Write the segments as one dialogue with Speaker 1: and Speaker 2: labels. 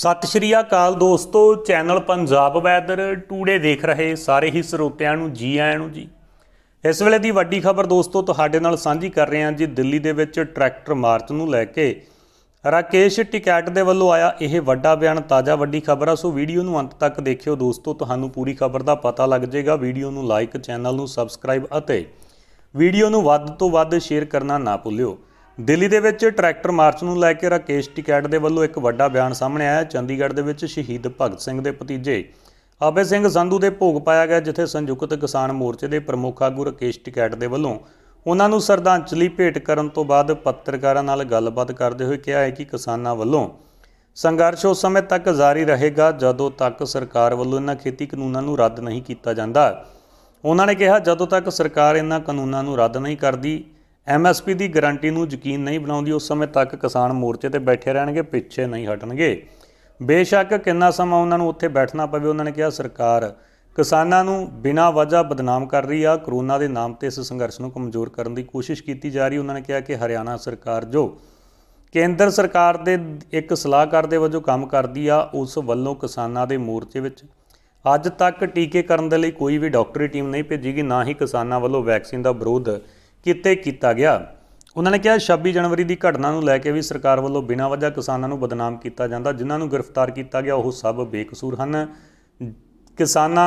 Speaker 1: ਸਤਿ ਸ਼੍ਰੀ ਅਕਾਲ ਦੋਸਤੋ channel Punjab weather today ਦੇਖ ਰਹੇ ਸਾਰੇ ਹੀ ਸਰੋਤਿਆਂ ਨੂੰ ਜੀ ਆਇਆਂ ਨੂੰ ਜੀ ਇਸ ਵੇਲੇ ਦੀ ਵੱਡੀ ਖਬਰ ਦੋਸਤੋ ਤੁਹਾਡੇ ਨਾਲ ਸਾਂਝੀ ਕਰ ਰਹੇ ਹਾਂ ਜੀ ਦਿੱਲੀ ਦੇ ਵਿੱਚ ਟਰੈਕਟਰ ਮਾਰਚ ਨੂੰ ਲੈ ਕੇ ਰਾਕੇਸ਼ ਟਿਕਟ ਦੇ ਵੱਲੋਂ ਆਇਆ ਇਹ ਵੱਡਾ ਬਿਆਨ ਤਾਜ਼ਾ ਵੱਡੀ ਖਬਰ ਆ ਸੋ ਵੀਡੀਓ ਨੂੰ ਅੰਤ ਤੱਕ ਦੇਖਿਓ ਦੋਸਤੋ ਤੁਹਾਨੂੰ ਪੂਰੀ ਖਬਰ ਦਾ ਪਤਾ ਲੱਗ ਜਾਏਗਾ ਵੀਡੀਓ ਨੂੰ ਲਾਈਕ ਚੈਨਲ ਨੂੰ ਸਬਸਕ੍ਰਾਈਬ ਅਤੇ ਵੀਡੀਓ ਨੂੰ ਵੱਧ ਤੋਂ ਵੱਧ ਸ਼ੇਅਰ ਕਰਨਾ ਨਾ ਭੁੱਲਿਓ ਦਿੱਲੀ ਦੇ ਵਿੱਚ ਟਰੈਕਟਰ ਮਾਰਚ ਨੂੰ ਲੈ ਕੇ ਰਾਕੇਸ਼ ਟਿਕੈਟ ਦੇ ਵੱਲੋਂ ਇੱਕ ਵੱਡਾ ਬਿਆਨ ਸਾਹਮਣੇ ਆਇਆ ਚੰਡੀਗੜ੍ਹ ਦੇ ਵਿੱਚ ਸ਼ਹੀਦ ਭਗਤ ਸਿੰਘ ਦੇ ਭਤੀਜੇ ਆਬੇ ਸਿੰਘ ਸੰਧੂ ਦੇ ਭੋਗ ਪਾਇਆ ਗਿਆ ਜਿੱਥੇ ਸੰਯੁਕਤ ਕਿਸਾਨ ਮੋਰਚੇ ਦੇ ਪ੍ਰਮੁੱਖ ਆਗੂ ਰਾਕੇਸ਼ ਟਿਕੈਟ ਦੇ ਵੱਲੋਂ ਉਹਨਾਂ ਨੂੰ ਸਰਦਾਂਚਲੀ ਭੇਟ ਕਰਨ ਤੋਂ ਬਾਅਦ ਪੱਤਰਕਾਰਾਂ ਨਾਲ ਗੱਲਬਾਤ ਕਰਦੇ ਹੋਏ ਕਿਹਾ ਹੈ ਕਿ ਕਿਸਾਨਾਂ ਵੱਲੋਂ ਸੰਘਰਸ਼ ਉਸ ਸਮੇਂ ਤੱਕ ਜਾਰੀ ਰਹੇਗਾ ਜਦੋਂ ਤੱਕ ਸਰਕਾਰ ਵੱਲੋਂ ਇਹਨਾਂ ਖੇਤੀ ਕਾਨੂੰਨਾਂ ਨੂੰ ਰੱਦ ਨਹੀਂ ਕੀਤਾ ਜਾਂਦਾ ਉਹਨਾਂ ਨੇ ਕਿਹਾ ਜਦੋਂ ਤੱਕ ਸਰਕਾਰ ਇਹਨਾਂ ਕਾਨੂੰਨਾਂ ਨੂੰ ਰੱਦ ਨਹੀਂ ਕਰਦੀ ਐਮਐਸਪੀ ਦੀ ਗਾਰੰਟੀ ਨੂੰ ਯਕੀਨ ਨਹੀਂ ਬਣਾਉਂਦੀ ਉਸ ਸਮੇਂ ਤੱਕ ਕਿਸਾਨ ਮੋਰਚੇ ਤੇ ਬੈਠੇ ਰਹਿਣਗੇ ਪਿੱਛੇ ਨਹੀਂ ਹਟਣਗੇ ਬੇਸ਼ੱਕ ਕਿੰਨਾ ਸਮਾਂ ਉਹਨਾਂ ਨੂੰ ਉੱਥੇ ਬੈਠਣਾ ਪਵੇ ਉਹਨਾਂ ਨੇ ਕਿਹਾ ਸਰਕਾਰ ਕਿਸਾਨਾਂ ਨੂੰ ਬਿਨਾਂ ਵਜ੍ਹਾ ਬਦਨਾਮ ਕਰ ਰਹੀ ਆ ਕਰੋਨਾ ਦੇ ਨਾਮ ਤੇ ਇਸ ਸੰਘਰਸ਼ ਨੂੰ ਕਮਜ਼ੋਰ ਕਰਨ ਦੀ ਕੋਸ਼ਿਸ਼ ਕੀਤੀ ਜਾ ਰਹੀ ਉਹਨਾਂ ਨੇ ਕਿਹਾ ਕਿ ਹਰਿਆਣਾ ਸਰਕਾਰ ਜੋ ਕੇਂਦਰ ਸਰਕਾਰ ਦੇ ਇੱਕ ਸਲਾਹਕਾਰ ਦੇ ਵਜੋਂ ਕੰਮ ਕਰਦੀ ਆ ਉਸ ਵੱਲੋਂ ਕਿਸਾਨਾਂ ਦੇ ਮੋਰਚੇ ਵਿੱਚ ਅੱਜ ਤੱਕ ਟੀਕੇ ਕਰਨ ਦੇ ਲਈ ਕੋਈ ਵੀ ਡਾਕਟਰੀ ਟੀਮ ਨਹੀਂ ਭੇਜੀ ਗਈ ਨਾ ਹੀ ਕਿਸਾਨਾਂ ਵੱਲੋਂ ਵੈਕਸੀਨ ਦਾ ਵਿਰੋਧ ਕਿਤੇ ਕੀਤਾ ਗਿਆ ਉਹਨਾਂ ਨੇ ਕਿਹਾ 26 ਜਨਵਰੀ ਦੀ ਘਟਨਾ ਨੂੰ ਲੈ ਕੇ ਵੀ ਸਰਕਾਰ ਵੱਲੋਂ ਬਿਨਾਂ ਵਜ੍ਹਾ ਕਿਸਾਨਾਂ ਨੂੰ ਬਦਨਾਮ ਕੀਤਾ ਜਾਂਦਾ ਜਿਨ੍ਹਾਂ ਨੂੰ ਗ੍ਰਿਫਤਾਰ ਕੀਤਾ ਗਿਆ ਉਹ ਸਭ ਬੇਕਸੂਰ ਹਨ ਕਿਸਾਨਾਂ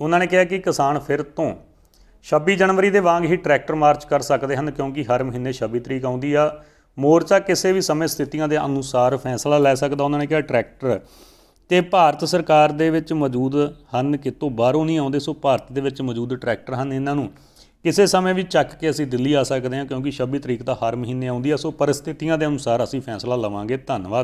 Speaker 1: ਉਹਨਾਂ ਨੇ ਕਿਹਾ ਕਿ ਕਿਸਾਨ ਫਿਰ ਤੋਂ 26 ਜਨਵਰੀ ਦੇ ਵਾਂਗ ਹੀ ਟਰੈਕਟਰ ਮਾਰਚ ਕਰ ਸਕਦੇ ਹਨ ਕਿਉਂਕਿ ਹਰ ਮਹੀਨੇ 26 ਤਰੀਕ ਆਉਂਦੀ ਆ ਮੋਰਚਾ ਕਿਸੇ ਵੀ ਸਮੇਂ ਸਥਿਤੀਆਂ ਦੇ ਅਨੁਸਾਰ ਫੈਸਲਾ ਲੈ ਸਕਦਾ ਉਹਨਾਂ ਨੇ ਕਿਹਾ ਟਰੈਕਟਰ ਤੇ ਭਾਰਤ ਸਰਕਾਰ ਦੇ ਵਿੱਚ ਮੌਜੂਦ ਹਨ ਕਿਤੋਂ ਬਾਹਰੋਂ ਨਹੀਂ ਆਉਂਦੇ ਸੋ ਭਾਰਤ ਦੇ ਵਿੱਚ ਮੌਜੂਦ ਟਰੈਕਟਰ ਹਨ ਇਹਨਾਂ ਨੂੰ ਕਿਸੇ ਸਮੇਂ ਵੀ ਚੱਕ ਕੇ ਅਸੀਂ ਦਿੱਲੀ ਆ ਸਕਦੇ ਹਾਂ ਕਿਉਂਕਿ 26 ਤਰੀਕ ਤਾਂ ਹਰ ਮਹੀਨੇ ਆਉਂਦੀ ਆ ਸੋ ਪਰਿਸਥਿਤੀਆਂ ਦੇ ਅਨੁਸਾਰ ਅਸੀਂ ਫੈਸਲਾ ਲਵਾਂਗੇ ਧੰਨਵਾਦ